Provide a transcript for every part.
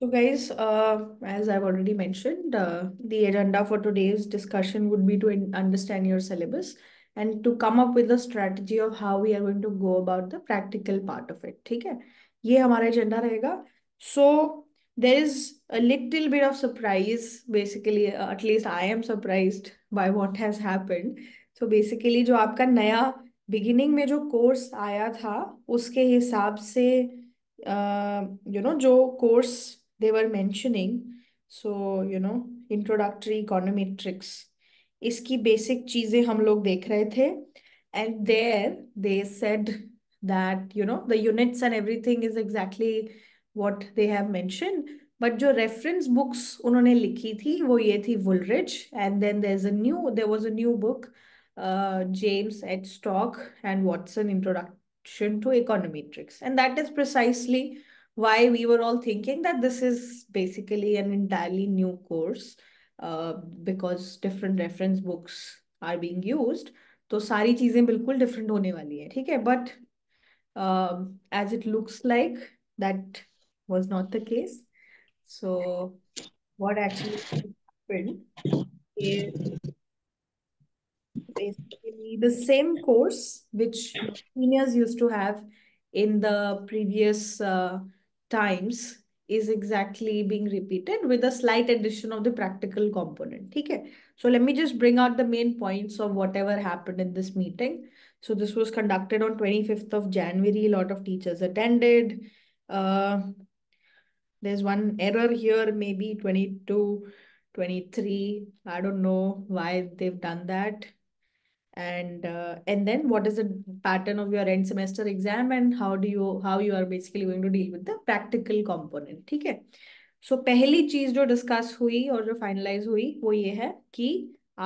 So guys, uh, as I've already mentioned, uh, the agenda for today's discussion would be to understand your syllabus and to come up with a strategy of how we are going to go about the practical part of it. Okay? है ये हमारा agenda रहेगा So there is a little bit of surprise, basically. Basically at least I am surprise by what has happen so basically जो आपका नया beginning में जो course आया था उसके हिसाब से यू uh, you know, जो course they were mentioning so you know introductory econometrics iski basic cheeze hum log dekh rahe and there they said that you know the units and everything is exactly what they have mentioned but jo reference books unhone likhi thi wo ye and then there's a new there was a new book uh, James H. Stock and Watson Introduction to Econometrics. And that is precisely why we were all thinking that this is basically an entirely new course uh, because different reference books are being used So, सारी चीजें बिल्कुल different होने वाली है ठीक है but um, as it looks like, that was not the case. So, what actually happened is basically the same course which seniors used to have in the previous uh, times is exactly being repeated with a slight addition of the practical component. Okay. So let me just bring out the main points of whatever happened in this meeting. So this was conducted on 25th of January. A lot of teachers attended. Uh, there's one error here, maybe 22, 23. I don't know why they've done that and uh, and then what is the pattern of your end semester exam and how do you how you are basically going to deal with the practical component ठीक है so so, पहली चीज जो discuss हुई और जो finalise हुई वो ये है कि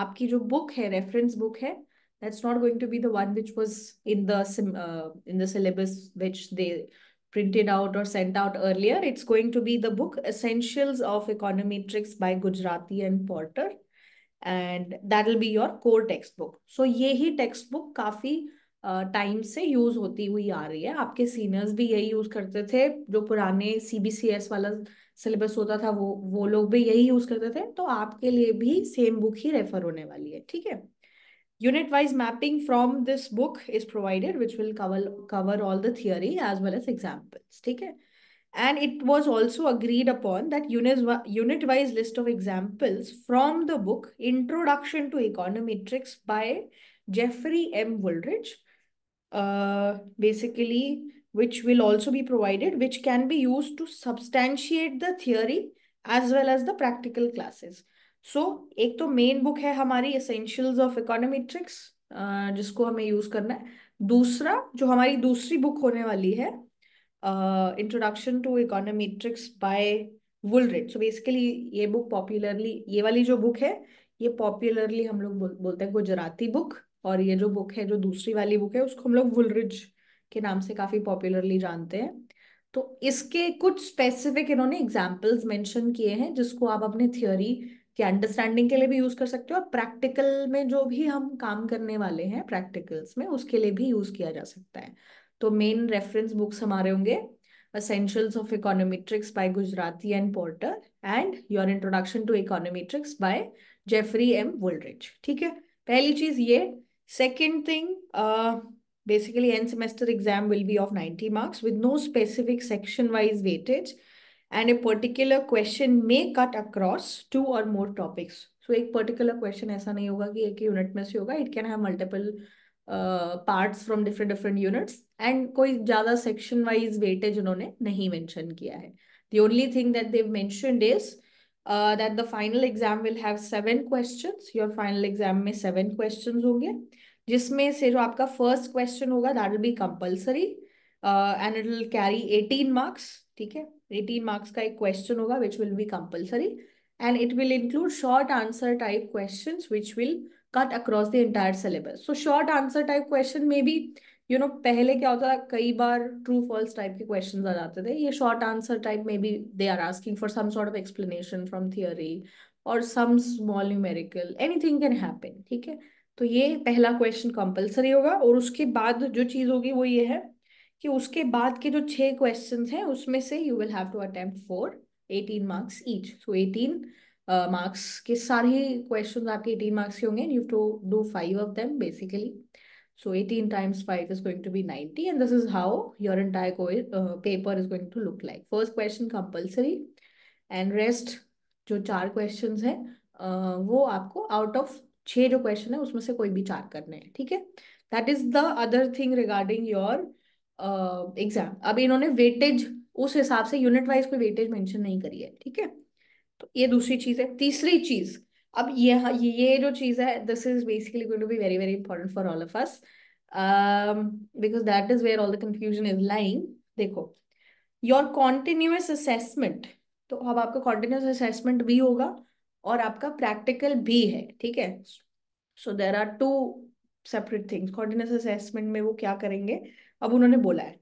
आपकी जो बुक है रेफरेंस बुक है that's not going to be the one which was in the uh, in the syllabus which they printed out or sent out earlier it's going to be the book essentials of econometrics by gujarati and porter and that will be your core text book so ये ही text book काफ़ी time से use होती हुई आ रही है आपके seniors भी यही यूज़ करते थे जो पुराने सी बी सी एस वाला सिलेबस होता था वो वो लोग भी यही यूज़ करते थे तो आपके लिए भी सेम बुक ही रेफर होने वाली है ठीक है unit wise mapping from this book is provided which will cover cover all the age as well as ठीक है And it was also agreed upon that unit wise list of examples from the book Introduction to Econometrics by Jeffrey M. Woolridge, uh, basically, which will also be provided, which can be used to substantiate the theory as well as the practical classes. So so, एक तो main book है हमारी essentials of econometrics जिसको हमें use करना है दूसरा जो हमारी दूसरी बुक होने वाली है uh, Introduction to Econometrics by Woolrich. So basically ये book popularly ये वाली जो book है ये popularly हम लोग बोल, बोलते हैं गुजराती book और ये जो बुक है जो दूसरी वाली book है उसको हम लोग वुलरिज के नाम से काफी पॉपुलरली जानते हैं तो इसके कुछ स्पेसिफिक इन्होंने एग्जाम्पल्स मेंशन किए हैं जिसको आप अपने थियोरी के अंडरस्टैंडिंग के लिए भी यूज कर सकते हो और प्रैक्टिकल में जो भी हम काम करने वाले हैं प्रैक्टिकल्स में उसके लिए भी यूज किया जा सकता है तो मेन रेफरेंस बुक्स हमारे होंगे essentials of econometrics by Gujarati and Porter and your introduction to econometrics by Jeffrey M वुलरिच ठीक है पहली चीज ये second thing basically end semester exam will be of ninety marks with no specific section wise weightage and a particular question may cut across two और more topics so एक particular question ऐसा नहीं होगा कि एक यूनिट में से होगा it can have multiple parts from different different units and कोई ज़्यादा सेक्शन वाइज वेटेज उन्होंने नहीं मेंशन किया है the only thing that they've mentioned is that the final exam will have seven questions your final exam में seven questions होंगे जिसमें से जो आपका फर्स्ट क्वेश्चन होगा that will be compulsory and it will carry eighteen marks ठीक है eighteen marks का एक क्वेश्चन होगा which will be compulsory and it will include short answer type question which will cut across the entire syllabus. So short answer type question में भी you you know know, पहले क्या होता था कई बार ट्रू फॉल्स टाइप के question आ जाते थे ये शॉर्ट आंसर टाइप में भी they are asking for some sort of explanation from theory और some small numerical anything can happen ठीक है तो ये पहला क्वेश्चन कंपल्सरी होगा और उसके बाद जो चीज़ होगी वो ये है कि उसके बाद के जो छह क्वेश्चन हैं उसमें से you will have to attempt four eighteen marks each so eighteen marks के सारे क्वेश्चन आपके एटीन मार्क्स के होंगे you to do five of them basically so eighteen times five is going to be ninety and this is how your entire paper is going to look like first question compulsory and rest जो चार question है uh, वो आपको out of छः जो question है उसमें से कोई भी चार करने हैं ठीक है that is the other thing regarding your exam अब इन्होंने वेटेज उस हिसाब से यूनिट वाइज कोई वेटेज मेंशन नहीं करी है ठीक है तो ये दूसरी चीज है तीसरी चीज अब ये ये जो चीज है this is basically going to be very very important for all of us because that is where all the confusion is lying देखो योर कॉन्टिन्यूस असेसमेंट तो अब आपका कॉन्टिन्यूस असेसमेंट भी होगा और आपका प्रैक्टिकल भी है ठीक है so there are two separate things continuous assessment में वो क्या करेंगे अब उन्होंने बोला है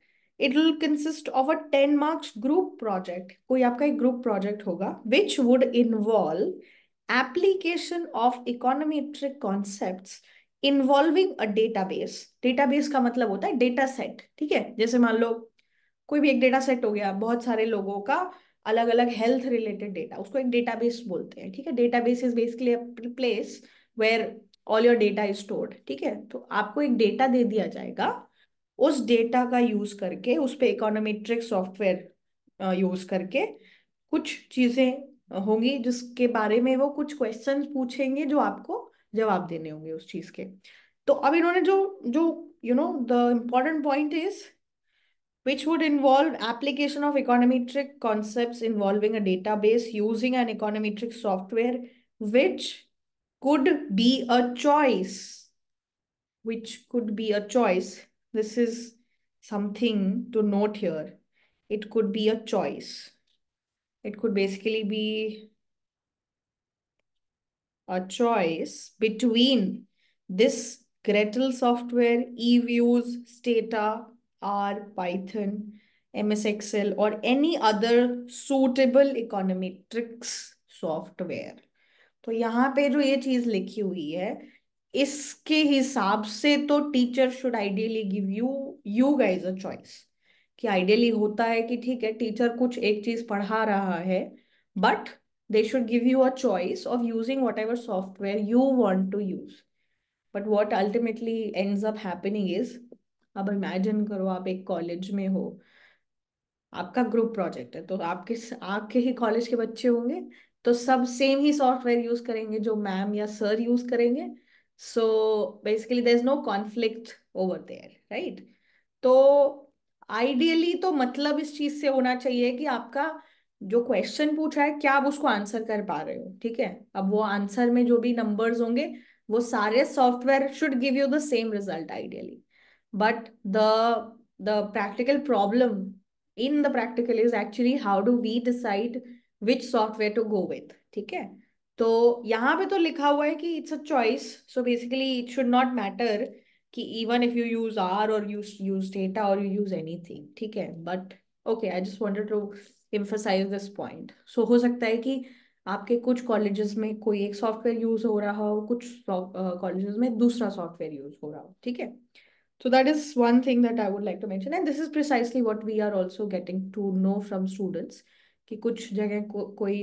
it will consist of a ten marks group project कोई आपका एक ग्रुप प्रोजेक्ट होगा which would involve application of econometric concept involving a database database का मतलब होता है डेटा सेट ठीक है जैसे मान लो कोई भी एक डेटा सेट हो गया बहुत सारे लोगों का अलग अलग हेल्थ रिलेटेड डेटा उसको एक डेटाबेस बोलते हैं ठीक है database is basically place where all your data is stored ठीक है तो आपको एक डेटा दे दिया जाएगा उस डेटा का यूज करके उस पर इकोनोमेट्रिक सॉफ्टवेयर यूज करके कुछ चीजें होंगी जिसके बारे में वो कुछ क्वेश्चन पूछेंगे जो आपको जवाब देने होंगे उस चीज के तो अब इन्होंने जो जो you know the important point is which would involve application of econometric concept involving a database using an econometric software which could be a choice which could be a choice This is something to note here. It could be a choice. It could basically be a choice between this Gretel software, eViews, Stata, R, Python, MS Excel, or any other suitable econometrics software. तो यहाँ पे जो ये चीज लिखी हुई है इसके हिसाब से तो teacher should ideally give you you guys a choice कि आइडियली होता है कि ठीक है टीचर कुछ एक चीज पढ़ा रहा है but should give you a choice of using using ever software you want to use but what ultimately end up happening is अब इमेजिन करो आप एक कॉलेज में हो आपका ग्रुप प्रोजेक्ट है तो आपके आपके ही कॉलेज के बच्चे होंगे तो सब सेम ही सॉफ्टवेयर यूज करेंगे जो मैम या सर यूज करेंगे So basically, there's no conflict over there, right? तो आइडियली तो मतलब इस चीज से होना चाहिए कि आपका जो क्वेश्चन पूछा है क्या आप उसको आंसर कर पा रहे हो ठीक है अब वो आंसर में जो भी नंबर्स होंगे वो सारे software should give you the same result ideally but the the practical problem in the practical is actually how do we decide which software to go with ठीक है तो यहाँ पे तो लिखा हुआ है कि it's a choice so basically it should not matter कि even if you use R और यू यूज डेटा और यू यूज एनीथिंग ठीक है but okay I just wanted to emphasize this point so हो सकता है कि आपके कुछ कॉलेजेस में कोई एक सॉफ्टवेयर यूज हो रहा हो कुछ कॉलेजेस में दूसरा सॉफ्टवेयर यूज हो रहा हो ठीक है So that is one thing that I would like to mention. And this is precisely what we are also getting to know from students कि कुछ जगह को, कोई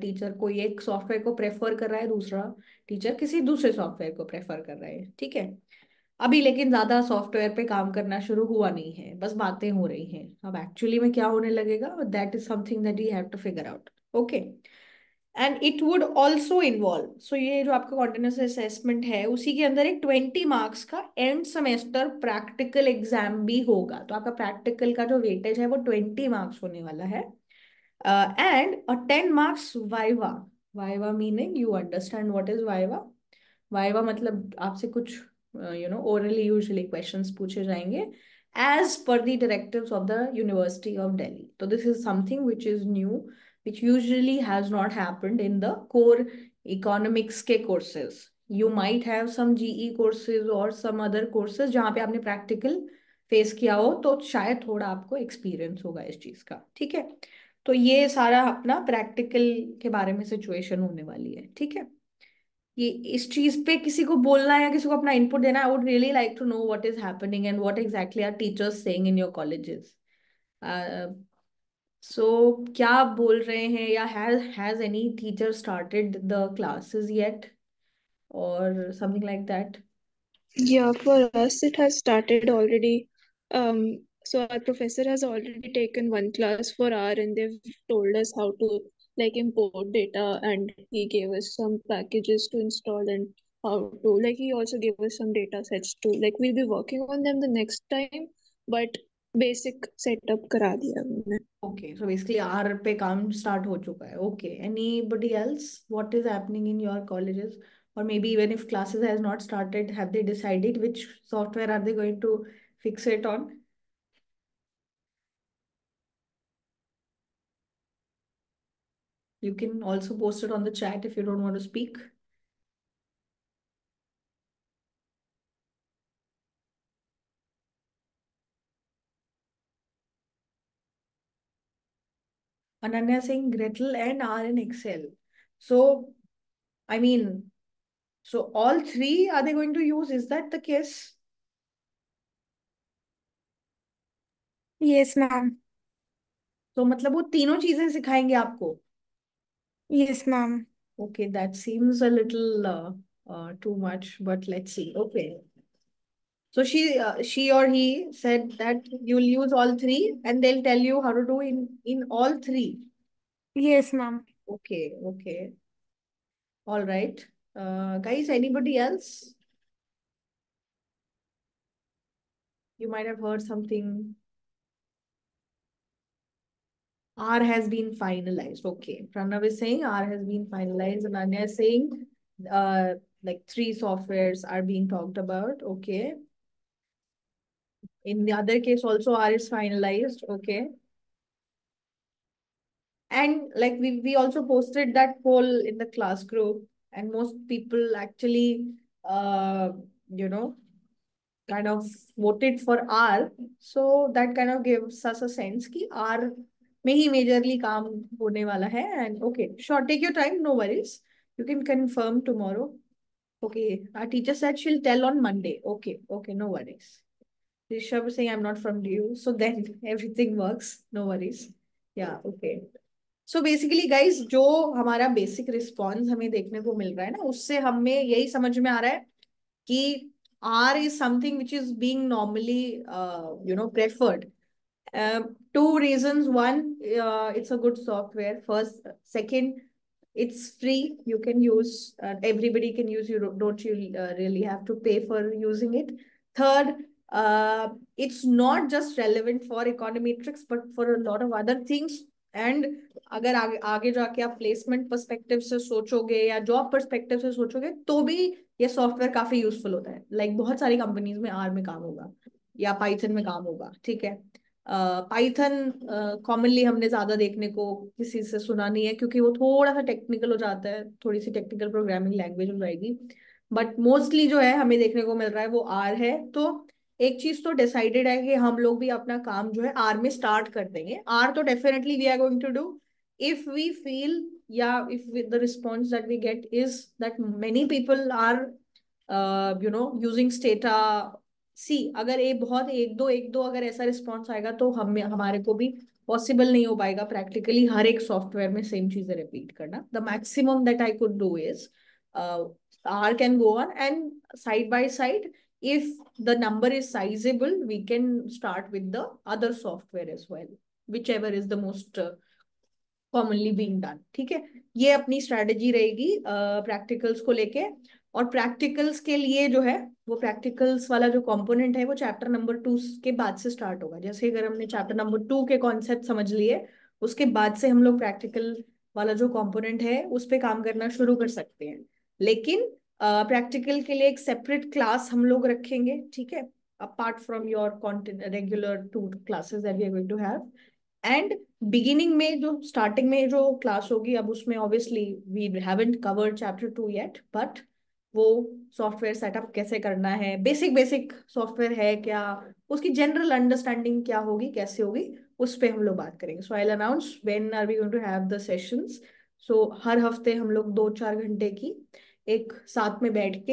टीचर कोई एक सॉफ्टवेयर को प्रेफर कर रहा है दूसरा टीचर किसी दूसरे सॉफ्टवेयर को प्रेफर कर रहा है ठीक है अभी लेकिन ज़्यादा सॉफ्टवेयर पे काम करना शुरू हुआ नहीं है बस बातें हो रही हैं अब एक्चुअली में क्या होने लगेगा that is something that you have to figure out okay and it would also involve so ये जो आपका कॉन्टिन्यूस असेसमेंट है उसी के अंदर एक ट्वेंटी मार्क्स का एंड सेमेस्टर प्रैक्टिकल एग्जाम भी होगा तो आपका प्रैक्टिकल का जो वेटेज है वो ट्वेंटी मार्क्स होने वाला है uh, and a 10 marks viva viva meaning you understand what is viva viva matlab मतलब kuch uh, you know orally usually questions puche jayenge as per the directives of the University of Delhi. So this is something which is new, which usually has not happened in the core economics ke courses. You might have some GE courses or some other courses jahan pe aapne practical face kiya ho to shayad thoda aapko experience hoga is cheez ka theek hai तो ये सारा अपना practical के बारे में situation होने वाली है ठीक है ये इस चीज पे किसी को बोलना या किसी को अपना इनपुट देना I would really like to know what is happening and what exactly are teachers saying in your colleges so क्या बोल रहे हैं या has has any teacher started the classes yet और समथिंग लाइक दैट या for us it has started already Um, So our professor has already taken one class for R and they've told us how to like import data and he gave us some packages to install and how to like he also gave us some data sets to like we'll be working on them the next time but basic setup करा दिया okay so basically R पे काम start हो चुका है okay anybody else what is happening in your colleges or maybe even if classes has not started have they decided which software are they going to fix it on You can also post it on the chat if you don't want to speak. Ananya saying Gretel and R in Excel. So, I mean, so all three are they going to use? Is that the case? Yes, ma'am. तो मतलब वो तीनों चीजें सिखाएंगे आपको Yes, ma'am. Okay, that seems a little uh, uh, too much, but let's see. Okay. So she uh, she or he said that you'll use all three and they'll tell you how to do in, in all three. Yes, ma'am. Okay, okay. All right. Uh, guys, anybody else? You might have heard something R has been finalized. Okay, Pranav is saying R has been finalized and Anya is saying uh, like three softwares are being talked about. Okay. In the other case also R is finalized. Okay. And like we, we also posted that poll in the class group and most people actually, uh, you know, kind of voted for R. So that kind of gives us a sense that R में ही majorly काम होने वाला है and okay short take your time no worries you can confirm tomorrow okay our teacher said she'll tell on Monday okay okay no worries Rishabh Singh I am not from DU, so then everything works. No worries या okay so basically guys जो हमारा basic response हमें देखने को मिल रहा है ना उससे हमें यही समझ में आ रहा है कि R is something which is being normally you know preferred two reasons one uh, it's a good software first second it's free you can use uh, everybody can use you don't you uh, really have to pay for using it third uh, it's not just relevant for econometrics but for a lot of other things and अगर आगे आगे जाके आप placement perspective से सोचोगे या job perspective से सोचोगे तो भी ये सॉफ्टवेयर काफी यूजफुल होता है लाइक like बहुत सारी कंपनीज में आर में काम होगा या पाइथन में काम होगा ठीक है पाइथन कॉमनली हमने ज़्यादा देखने को किसी से सुना नहीं है क्योंकि वो थोड़ा सा टेक्निकल हो जाता है थोड़ी सी टेक्निकल प्रोग्रामिंग लैंग्वेज हो जाएगी बट मोस्टली जो है हमें देखने को मिल रहा है वो आर है तो एक चीज तो डिसाइडेड है कि हम लोग भी अपना काम जो है आर में स्टार्ट कर देंगे आर तो definitely we are going to do if we feel या if the response that we get is that many people are you know using Stata C अगर ए बहुत एक दो एक दो अगर ऐसा रिस्पॉन्स आएगा तो हम हमारे को भी पॉसिबल नहीं हो पाएगा प्रैक्टिकली हर एक सॉफ्टवेयर में सेम चीज रिपीट करना the maximum that I could do is R can go on and side by side if the number is sizable we can start with the other software as well whichever is the most uh, commonly being done ठीक है ये अपनी strategy रहेगी practicals uh, को लेके और practicals के लिए जो है वो प्रैक्टिकल्स वाला जो कंपोनेंट है वो चैप्टर नंबर टू के बाद से स्टार्ट होगा जैसे अगर हमने चैप्टर नंबर टू के कॉन्सेप्ट समझ लिए उसके बाद से हम लोग प्रैक्टिकल वाला जो कंपोनेंट है उस पर काम करना शुरू कर सकते हैं लेकिन प्रैक्टिकल uh, के लिए एक सेपरेट क्लास हम लोग रखेंगे ठीक है apart from your regular two classes that we are going to have and beginning में जो स्टार्टिंग में जो क्लास होगी अब उसमें obviously we haven't covered chapter two yet but वो सॉफ्टवेयर सेटअप कैसे करना है बेसिक बेसिक सॉफ्टवेयर है क्या उसकी जनरल अंडरस्टैंडिंग क्या होगी कैसे होगी उस पर हम लोग बात करेंगे so I announce when are we going to have the sessions so हर हफ्ते हम लोग दो चार घंटे की एक साथ में बैठ के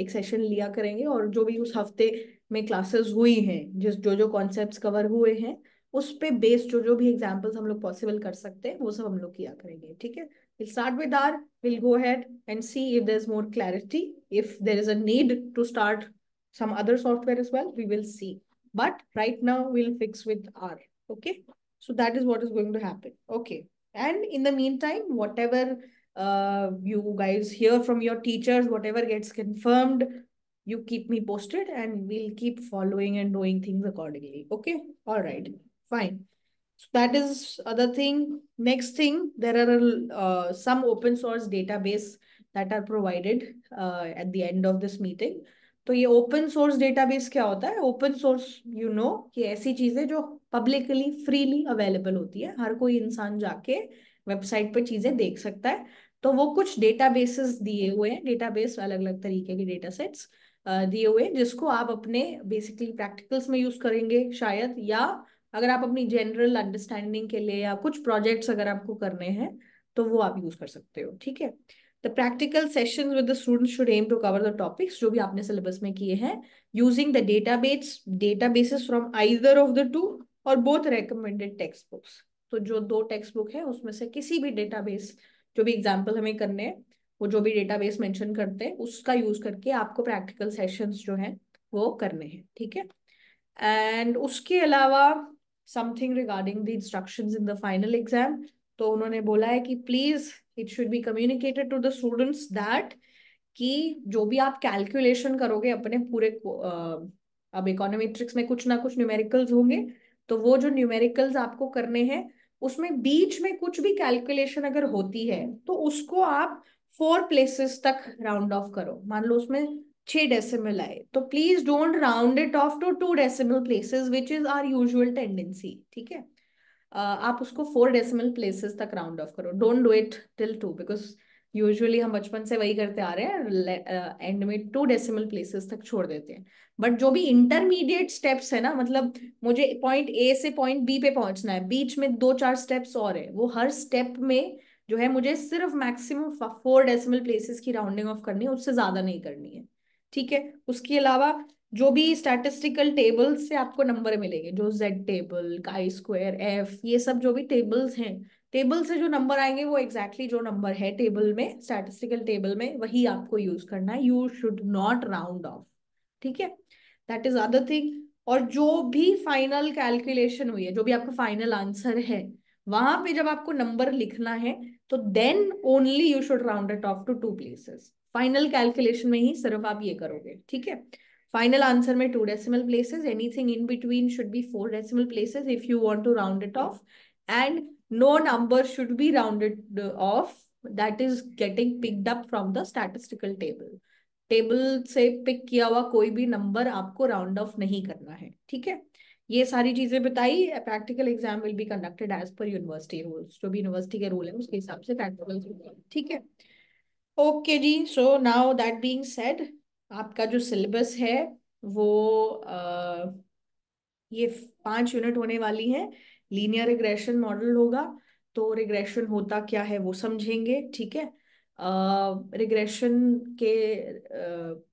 एक सेशन लिया करेंगे और जो भी उस हफ्ते में क्लासेस हुई हैं जिस जो जो कॉन्सेप्ट कवर हुए हैं उस पे बेस्ड जो जो भी एग्जाम्पल्स हम लोग पॉसिबल कर सकते हैं वो सब हम लोग किया करेंगे ठीक है We'll start with R. We'll go ahead and see if there's more clarity. If there is a need to start some other software as well, we will see. But right now, we'll fix with R. Okay. So that is what is going to happen. Okay. And in the meantime, whatever uh, you guys hear from your teachers, whatever gets confirmed, you keep me posted and we'll keep following and doing things accordingly. Okay. All right. Fine. So that is other thing. Next thing, there are uh, some open source database that are provided uh, at the end of this meeting. तो ये open source database क्या होता है open source you know कि ऐसी चीजें जो publicly freely available होती है हर कोई इंसान जाके वेबसाइट पर चीजें देख सकता है तो वो कुछ डेटाबेसेस दिए हुए हैं डेटाबेस अलग अलग तरीके के डेटा सेट्स uh, दिए हुए हैं जिसको आप अपने बेसिकली प्रैक्टिकल्स में यूज करेंगे शायद या अगर आप अपनी जनरल अंडरस्टैंडिंग के लिए या कुछ प्रोजेक्ट्स अगर आपको करने हैं तो वो आप यूज कर सकते हो ठीक है the practical session with the student should aim to cover the topics जो भी आपने सिलेबस में किए हैं using the data base data basis from either of the two और बोथ रेकमेंडेड टेक्स्ट बुक्स तो जो दो टेक्स्ट बुक है उसमें से किसी भी बेस जो भी एग्जाम्पल हमें करने हैं वो जो भी डेटाबेस मैंशन करते हैं उसका यूज करके आपको प्रैक्टिकल सेशंस जो है वो करने हैं ठीक है एंड उसके अलावा something regarding the instruction in the final exam तो उन्होंने बोला है कि please it should be communicated to the students that कि जो भी आप कैलकुलेशन करोगे अपने पूरे अब इकोनोमेट्रिक्स में कुछ ना कुछ न्यूमेरिकल्स होंगे तो वो जो न्यूमेरिकल्स आपको करने हैं उसमें बीच में कुछ भी कैलकुलेशन अगर होती है तो उसको आप फोर प्लेसेस तक राउंड ऑफ करो मान लो उसमें छह डेसिमल आए तो please don't round it off to two decimal places which is our usual tendency ठीक है uh, आप उसको फोर डेसिमल प्लेसेस तक राउंड ऑफ करो don't do it till two because usually हम बचपन से वही करते आ रहे हैं एंड में टू डेसिमल प्लेसेस तक छोड़ देते हैं बट जो भी इंटरमीडिएट स्टेप्स है ना मतलब मुझे पॉइंट ए से पॉइंट बी पे पहुंचना है बीच में दो चार स्टेप्स और है वो हर स्टेप में जो है मुझे सिर्फ मैक्सिमम फोर डेसिमल प्लेसेस की राउंडिंग ऑफ करनी है उससे ज्यादा नहीं करनी है ठीक है उसके अलावा जो भी स्टैटिस्टिकल टेबल्स से आपको नंबर मिलेंगे जो Z table chi square F ये सब जो भी टेबल्स हैं टेबल से जो नंबर आएंगे वो एग्जैक्टली exactly जो नंबर है टेबल में स्टैटिस्टिकल टेबल में वही आपको यूज करना है you should not round off ठीक है दैट इज अदर थिंग और जो भी फाइनल कैलकुलेशन हुई है जो भी आपका फाइनल आंसर है वहां पे जब आपको नंबर लिखना है तो then only you should round it off to two places final calculation में ही सिर्फ आप ये करोगे ठीक है फाइनल आंसर में two decimal places anything in between should be four decimal places if you want to round it off and no number should be rounded off that is getting picked up from the statistical table table से pick किया हुआ कोई भी number आपको round of नहीं करना है ठीक है ये सारी चीजें बताई practical exam will be conducted as per university rules जो भी यूनिवर्सिटी के रूल है उसके हिसाब से प्रैक्टिकल ठीक है okay ji so now that being said आपका जो सिलेबस है वो uh, ये पांच यूनिट होने वाली है लीनियर रिग्रेशन मॉडल होगा तो रिग्रेशन होता क्या है वो समझेंगे ठीक है रिग्रेशन के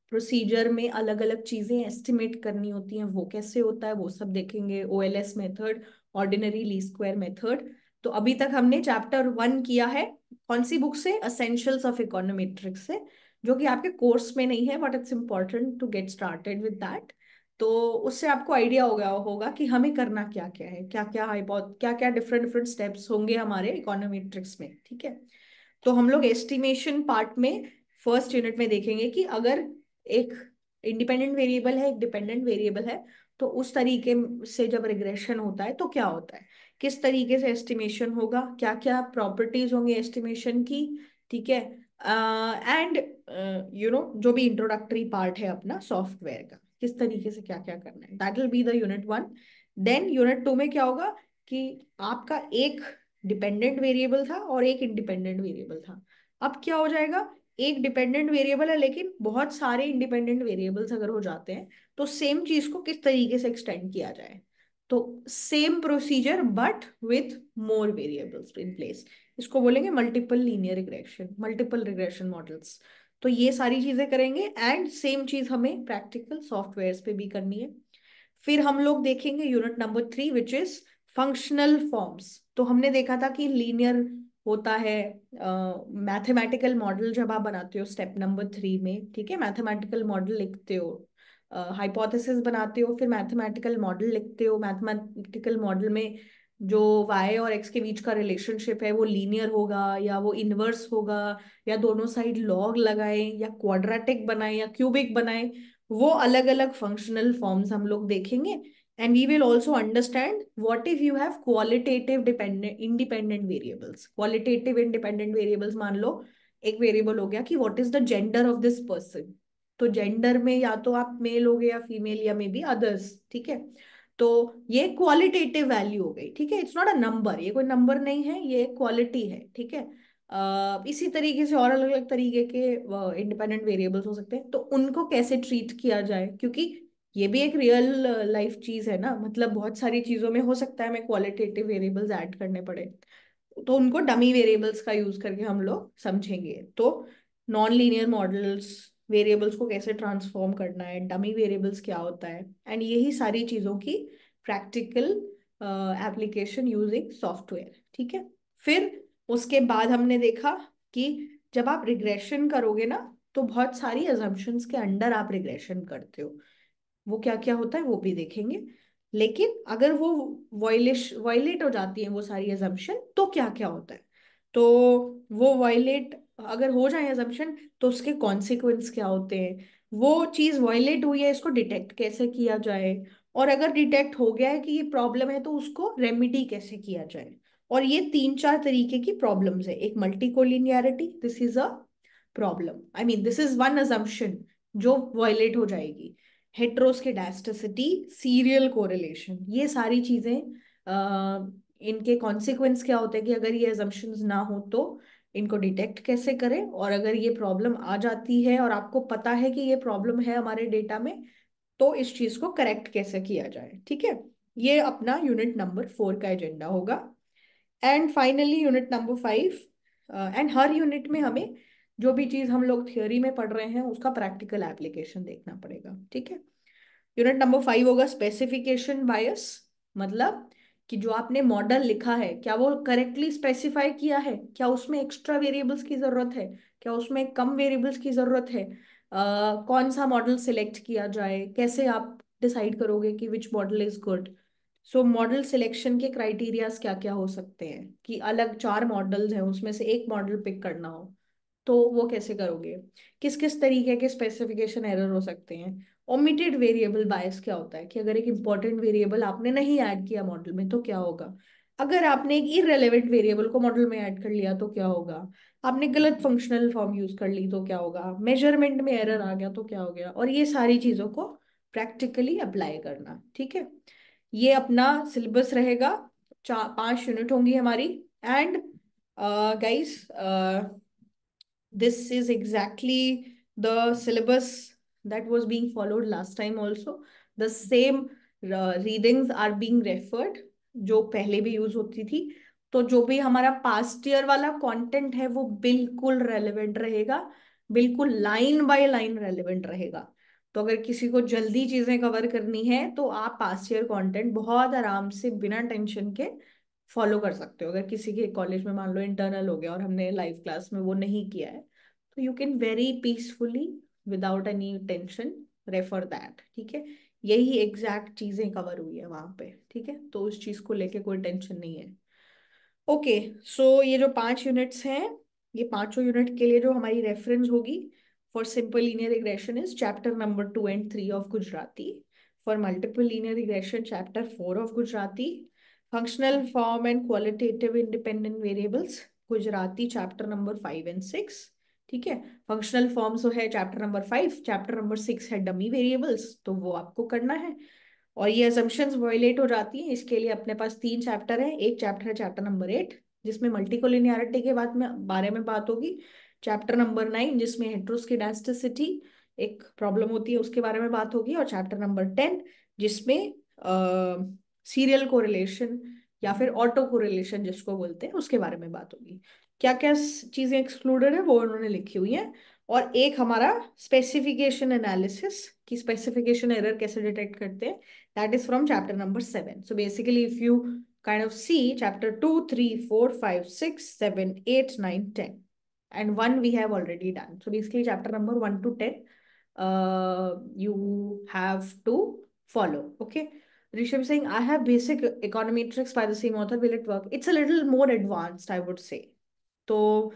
प्रोसीजर में अलग अलग चीज़ें एस्टिमेट करनी होती हैं वो कैसे होता है वो सब देखेंगे O L S method ordinary ली स्क्वायर मेथड तो अभी तक हमने चैप्टर वन किया है कौन सी बुक से असेंशियल्स ऑफ इकोनोमेट्रिक्स से जो कि आपके कोर्स में नहीं है but it's important to get started with that तो उससे आपको आइडिया हो गया होगा कि हमें करना क्या क्या है क्या क्या हाई बहुत क्या क्या डिफरेंट डिफरेंट स्टेप्स होंगे हमारे इकोनोमेट्रिक्स में ठीक है तो हम लोग एस्टिमेशन पार्ट में फर्स्ट यूनिट में देखेंगे कि अगर एक इंडिपेंडेंट वेरिएबल है एक डिपेंडेंट वेरिएबल है तो उस तरीके से जब रिग्रेशन होता है तो क्या होता है किस तरीके से एस्टिमेशन होगा क्या क्या प्रॉपर्टीज होंगी एस्टिमेशन की ठीक है एंड यू नो जो भी इंट्रोडक्टरी पार्ट है अपना सॉफ्टवेयर का किस तरीके से क्या क्या करना है that will be the unit one then unit two में क्या होगा कि आपका एक डिपेंडेंट वेरिएबल था और एक इंडिपेंडेंट वेरिएबल था अब क्या हो जाएगा एक डिपेंडेंट वेरिएबल है लेकिन बहुत सारे इंडिपेंडेंट वेरिएबल्स अगर हो जाते हैं तो सेम चीज को किस तरीके से एक्सटेंड किया जाए तो same procedure but with more variables in place इसको बोलेंगे multiple linear regression multiple regression models तो ये सारी चीजें करेंगे एंड सेम चीज हमें प्रैक्टिकल सॉफ्टवेयर पे भी करनी है फिर हम लोग देखेंगे unit number three which is functional forms तो हमने देखा था कि लीनियर होता है मैथमेटिकल uh, मॉडल जब आप बनाते हो स्टेप नंबर थ्री में ठीक है मैथमेटिकल मॉडल लिखते हो हाइपोथेसिस uh, बनाते हो फिर मैथमेटिकल मॉडल लिखते हो मैथमेटिकल मॉडल में जो वाई और एक्स के बीच का रिलेशनशिप है वो लीनियर होगा या वो इनवर्स होगा या दोनों साइड लॉग लगाए या क्वाड्रेटिक बनाए या क्यूबिक बनाए वो अलग अलग फंक्शनल फॉर्म्स हम लोग देखेंगे and we will also understand what if you have qualitative dependent independent variables qualitative independent variables मान लो एक वेरिएबल हो गया कि what is the gender of this person तो जेंडर में या तो आप मेल हो गए या फीमेल या मे बी अदर्स ठीक है तो ये क्वालिटेटिव वैल्यू हो गई ठीक है इट्स नॉट अ नंबर ये कोई नंबर नहीं है ये क्वालिटी है ठीक है uh, इसी तरीके से और अलग अलग तरीके के इंडिपेंडेंट uh, वेरिएबल्स हो सकते हैं तो उनको कैसे ट्रीट किया जाए क्योंकि ये भी एक रियल लाइफ चीज है ना मतलब बहुत सारी चीजों में हो सकता है हमें क्वालिटेटिव वेरिएबल्स ऐड करने पड़े तो उनको डमी वेरिएबल्स का यूज करके हम लोग समझेंगे तो नॉन लीनियर मॉडल्स वेरिएबल्स को कैसे ट्रांसफॉर्म करना है डमी वेरिएबल्स क्या होता है एंड यही सारी चीज़ों की प्रैक्टिकल एप्लीकेशन यूजिंग सॉफ्टवेयर ठीक है फिर उसके बाद हमने देखा कि जब आप रिग्रेशन करोगे ना तो बहुत सारी एजम्पन्स के अंडर आप रिग्रेशन करते हो वो क्या क्या होता है वो भी देखेंगे लेकिन अगर वो वॉयलिश वॉयलेट हो जाती है वो सारी एजम्पन तो क्या क्या होता है तो वो वॉयलेट अगर हो जाए एजम्पन तो उसके कॉन्सिक्वेंस क्या होते हैं वो चीज़ वॉयलेट हुई है इसको डिटेक्ट कैसे किया जाए और अगर डिटेक्ट हो गया है कि ये प्रॉब्लम है तो उसको रेमिडी कैसे किया जाए और ये तीन चार तरीके की प्रॉब्लम्स है एक multicollinearity this is a problem I mean this is one assumption जो वायलेट हो जाएगी डायस्टिसिटी सीरियल कोरिलेशन ये सारी चीजें इनके कॉन्सिक्वेंस क्या होते हैं कि अगर ये एजम्पन्स ना हो तो इनको डिटेक्ट कैसे करें और अगर ये प्रॉब्लम आ जाती है और आपको पता है कि ये प्रॉब्लम है हमारे डेटा में तो इस चीज को करेक्ट कैसे किया जाए ठीक है ये अपना यूनिट नंबर फोर का एजेंडा होगा and finally unit number five and हर यूनिट में हमें जो भी चीज हम लोग थियोरी में पढ़ रहे हैं उसका प्रैक्टिकल एप्लीकेशन देखना पड़ेगा ठीक है यूनिट नंबर फाइव होगा स्पेसिफिकेशन बायस मतलब कि जो आपने मॉडल लिखा है क्या वो करेक्टली स्पेसिफाई किया है क्या उसमें एक्स्ट्रा वेरिएबल्स की ज़रूरत है क्या उसमें कम वेरिएबल्स की ज़रूरत है uh, कौन सा मॉडल सिलेक्ट किया जाए कैसे आप डिसाइड करोगे कि which model is good so model selection के क्राइटेरियाज क्या क्या हो सकते हैं कि अलग चार मॉडल्स हैं उसमें से एक मॉडल पिक करना हो तो वो कैसे करोगे किस किस तरीके के स्पेसिफिकेशन एरर हो सकते हैं ओमिटेड वेरिएबल बायस क्या होता है कि अगर एक इंपॉर्टेंट वेरिएबल आपने नहीं ऐड किया मॉडल में तो क्या होगा अगर आपने एक इरेलीवेंट वेरिएबल को मॉडल में ऐड कर लिया तो क्या होगा आपने गलत फंक्शनल फॉर्म यूज कर ली तो क्या होगा मेजरमेंट में एरर आ गया तो क्या हो गया और ये सारी चीजों को प्रैक्टिकली अप्लाई करना ठीक है ये अपना सिलेबस रहेगा चार पांच यूनिट होंगी हमारी and guys this is exactly the syllabus that was being followed last time also the same uh, readings are being referred जो पहले भी यूज होती थी तो जो भी हमारा पास्ट ईयर वाला कंटेंट है वो बिल्कुल रेलेवेंट रहेगा बिल्कुल लाइन बाय लाइन रेलेवेंट रहेगा तो अगर किसी को जल्दी चीजें कवर करनी है तो आप पास्ट ईयर कंटेंट बहुत आराम से बिना टेंशन के फॉलो कर सकते हो अगर किसी के कॉलेज में मान लो इंटरनल हो गया और हमने लाइव क्लास में वो नहीं किया है तो you can very peacefully without any tension refer that ठीक है यही एग्जैक्ट चीजें कवर हुई है वहां पे ठीक है तो उस चीज को लेके कोई टेंशन नहीं है ओके okay, सो so ये जो पांच यूनिट्स हैं ये पांचों यूनिट के लिए जो हमारी रेफरेंस होगी for simple linear regression is chapter number two and three of Gujarati for multiple linear regression chapter four of Gujarati functional form and qualitative independent variables Gujarati chapter number five and six ठीक है functional form जो है chapter number five chapter number six है dummy variables तो वो आपको करना है और ये असम्पशंस वॉयलेट हो जाती हैं इसके लिए अपने पास तीन चैप्टर हैं एक चैप्टर है चैप्टर नंबर एट जिसमें मल्टीकोलिनियरिटी के बाद में बारे में बात होगी चैप्टर नंबर नाइन जिसमें हेट्रोस्किडास्टिसिटी एक प्रॉब्लम होती है उसके बारे में बात होगी और चैप्टर नंबर टेन जिसमें सीरियल कोरिलेशन या फिर ऑटो कोरिलेशन जिसको बोलते हैं उसके बारे में बात होगी क्या क्या चीजें एक्सक्लूडेड है वो उन्होंने लिखी हुई है और एक हमारा स्पेसिफिकेशन एनालिसिस की स्पेसिफिकेशन एरर कैसे डिटेक्ट करते हैं that is from chapter number seven so basically if you kind of see chapter two three four five six seven eight nine ten and one we have already done so basically chapter number one two ten you have to follow okay Rishabh Singh I have basic econometrics by the same author will it work it's a little more advanced I would say तो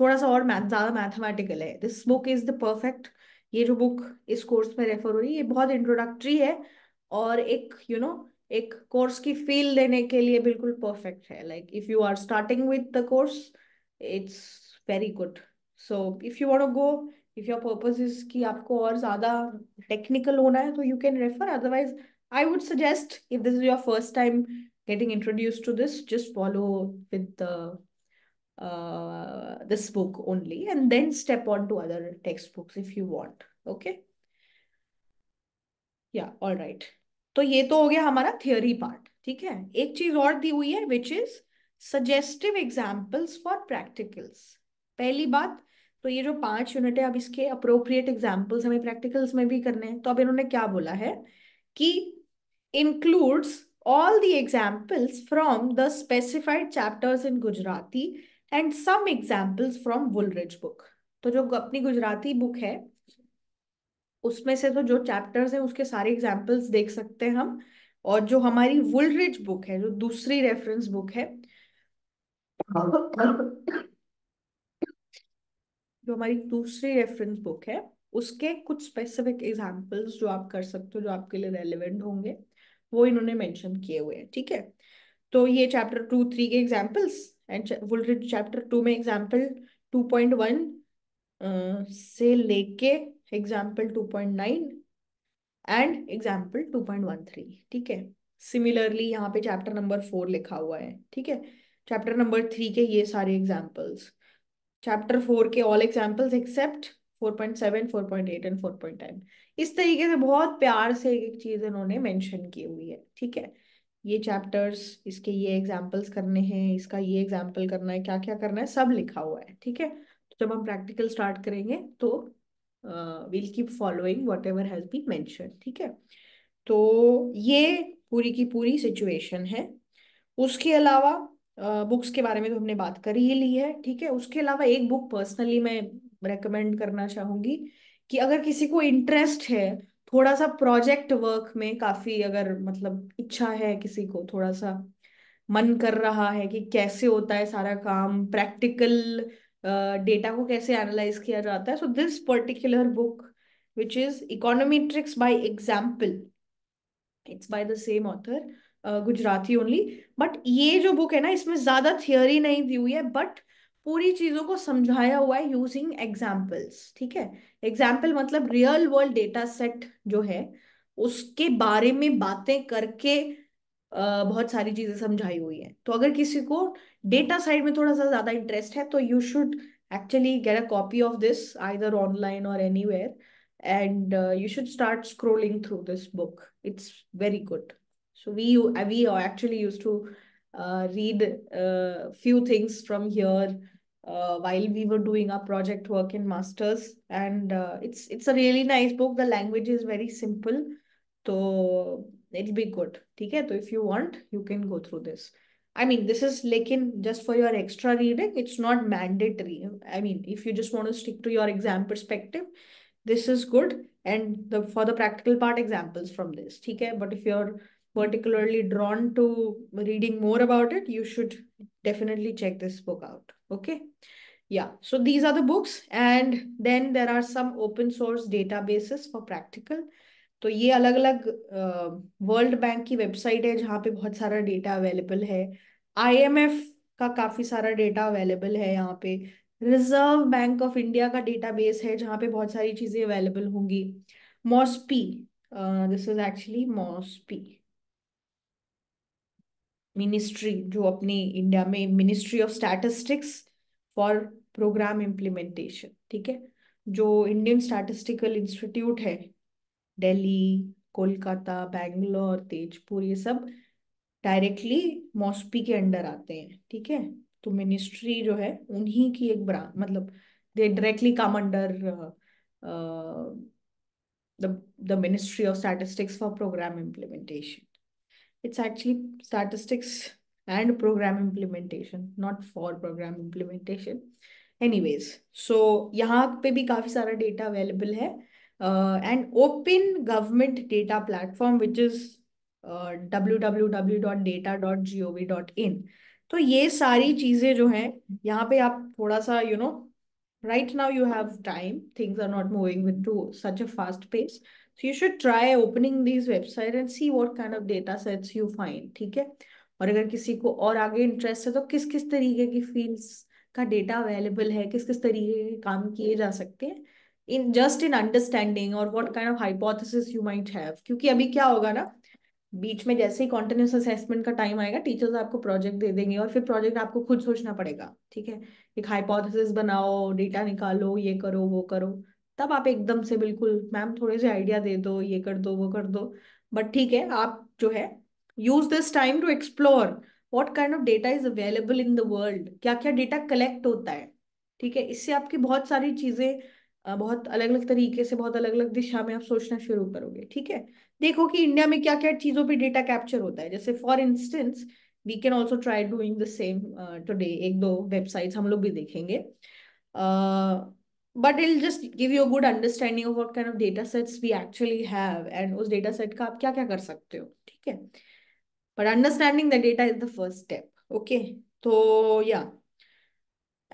थोड़ा सा और math ज़्यादा mathematical है this book is the perfect ये जो book इस course में रेफर हो रही है ये बहुत इंट्रोडक्टरी है और एक यू you नो know, एक कोर्स की फील देने के लिए बिल्कुल परफेक्ट है like if you are starting with the course it's very good so if you want to go if your purpose is कि आपको और ज्यादा टेक्निकल होना है तो you can refer otherwise I would suggest if this is your first time getting introduced to this, just follow with the uh, this book only and then step on to other textbooks if you want okay या all right तो ये तो हो गया हमारा theory part ठीक है एक चीज और दी हुई है which is suggestive examples for practicals पहली बात तो ये जो पांच यूनिट है अब इसके अप्रोप्रिएट एग्जाम्पल्स हमें प्रैक्टिकल्स में भी करने हैं तो अब इन्होंने क्या बोला है कि includes all the examples from the specified chapters in Gujarati and some examples from Woolridge book. तो जो अपनी गुजराती बुक है उसमें से तो जो चैप्टर्स हैं उसके सारे एग्जाम्पल्स देख सकते हैं हम और जो हमारी वुलरिज बुक है जो दूसरी रेफरेंस बुक है जो हमारी दूसरी रेफरेंस बुक है उसके कुछ स्पेसिफिक एग्जांपल्स जो आप कर सकते हो जो आपके लिए रेलेवेंट होंगे वो इन्होंने मेंशन किए हुए हैं ठीक है तो ये चैप्टर टू थ्री के एग्जांपल्स एंड चैप्टर टू में एग्जांपल टू पॉइंट वन से लेके example two point nine and example two point one three ठीक है सिमिलरली यहाँ पे चैप्टर नंबर फोर लिखा हुआ है ठीक है चैप्टर नंबर थ्री के ये सारे एग्जाम्पल्स चैप्टर फोर के all examples except four point seven four point eight and four इस तरीके से बहुत प्यार से एक चीज़ इन्होंने मेंशन की हुई है ठीक है ये चैप्टर्स इसके ये एग्जाम्पल्स करने हैं इसका ये एग्जाम्पल करना है क्या क्या करना है सब लिखा हुआ है ठीक है तो जब हम प्रैक्टिकल स्टार्ट करेंगे तो will keep following what has been mentioned ठीक है तो ये पूरी की पूरी सिचुएशन है उसके अलावा बुक्स uh, के बारे में तो हमने बात कर ही ली है ठीक है उसके अलावा एक बुक पर्सनली मैं रेकमेंड करना चाहूंगी कि अगर किसी को इंटरेस्ट है थोड़ा सा प्रोजेक्ट वर्क में काफी अगर मतलब इच्छा है किसी को थोड़ा सा मन कर रहा है कि कैसे होता है सारा काम प्रैक्टिकल डेटा uh, को कैसे एनालाइज किया जाता है so this particular book which is econometrics by example it's by the same author Gujarati only but ये जो बुक है ना इसमें ज्यादा थियोरी नहीं दी हुई है बट पूरी चीजों को समझाया हुआ है यूजिंग एग्जाम्पल्स ठीक है एग्जाम्पल मतलब रियल वर्ल्ड डेटा सेट जो है उसके बारे में बातें करके बहुत सारी चीजें समझाई हुई है तो अगर किसी को डेटा साइड में थोड़ा सा ज्यादा इंटरेस्ट है तो you should actually get a copy of this either online और anywhere and you should start scrolling through this book it's very good so we we actually use to Uh, read a uh, few things from here uh, while we were doing our project work in masters and it's it's a really nice book the language is very simple so it'll be good Okay, so if you want you can go through this I mean this is in just for your extra reading it's not mandatory I mean if you just want to stick to your exam perspective this is good and the for the practical part examples from this Okay, but if you're particularly drawn to reading more about it, you should definitely check this book out. Okay. Yeah. So these are the books. And then there are some open source databases for practical. तो ये अलग अलग world bank की website है जहाँ पे बहुत सारा डेटा अवेलेबल है आईएमएफ का काफी सारा डेटा अवेलेबल है यहाँ पे रिजर्व बैंक ऑफ इंडिया का डेटाबेस है जहाँ पे बहुत सारी चीजें अवेलेबल होंगी MOSPI this is actually MOSPI ministry जो अपनी इंडिया में ministry of statistics for programme implementation ठीक है जो इंडियन स्टैटिस्टिकल इंस्टीट्यूट है दिल्ली कोलकाता बैंगलोर तेजपुर ये सब डायरेक्टली मॉस्पी के अंडर आते हैं ठीक है तो मिनिस्ट्री जो है उन्हीं की एक ब्रांच मतलब they directly come under the ministry of statistics for programme implementation it's actually statistics and program implementation, not for program implementation. Anyways, so here also, a lot of data available है uh, and open government data platform which is uh, www.data.gov.in So these सारी चीजें जो हैं यहाँ पे आप you सा you know right now you have time things are not So you should try opening these website and see what kind of data sets you find. ठीक है और अगर किसी को और आगे इंटरेस्ट है तो किस किस तरीके की फील्ड्स का डेटा अवेलेबल है किस किस तरीके के काम किए जा सकते हैं इन जस्ट इन अंडरस्टैंडिंग और what kind of hypothesis you might have क्योंकि अभी क्या होगा ना बीच में जैसे ही कॉन्टिन्यूस असेसमेंट का टाइम आएगा टीचर्स आपको प्रोजेक्ट दे देंगे और फिर प्रोजेक्ट आपको खुद सोचना पड़ेगा ठीक है एक हाइपोथेसिस बनाओ डेटा निकालो ये करो वो करो तब आप एकदम से बिल्कुल मैम थोड़े से आइडिया दे दो ये कर दो वो कर दो बट ठीक है आप जो है use this time to explore what kind of data is available in the world क्या क्या डेटा कलेक्ट होता है ठीक है इससे आपकी बहुत सारी चीजें बहुत अलग अलग तरीके से बहुत अलग अलग दिशा में आप सोचना शुरू करोगे ठीक है देखो कि इंडिया में क्या क्या चीजों पे डेटा कैप्चर होता है जैसे for instance we can also try doing the same today एक दो वेबसाइट्स हम लोग भी देखेंगे uh, but it'll just give you a good understanding of what kind of data sets we actually have and those data set ka aap kya kya kar sakte ho theek but understanding the data is the first step okay so yeah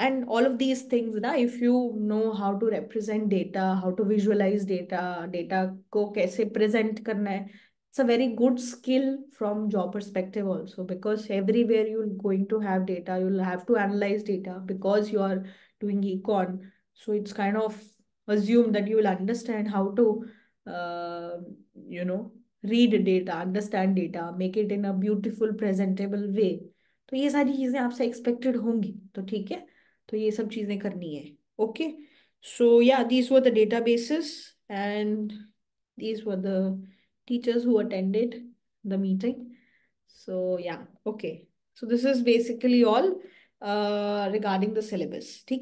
and all of these things na if you know how to represent data how to visualize data data ko kaise present karna it's a very good skill from job perspective also because everywhere you're going to have data you'll have to analyze data because you are doing econ so it's kind of assumed that you will understand how to, uh, you know, read data, understand data, make it in a beautiful, presentable way. तो ये सारी चीज़ें आपसे expected होंगी तो ठीक है तो ये सब चीज़ें करनी है okay Okay, so yeah, these were the databases, and these were the teachers who attended the meeting so yeah okay so this is basically all uh regarding the syllabus ठीक है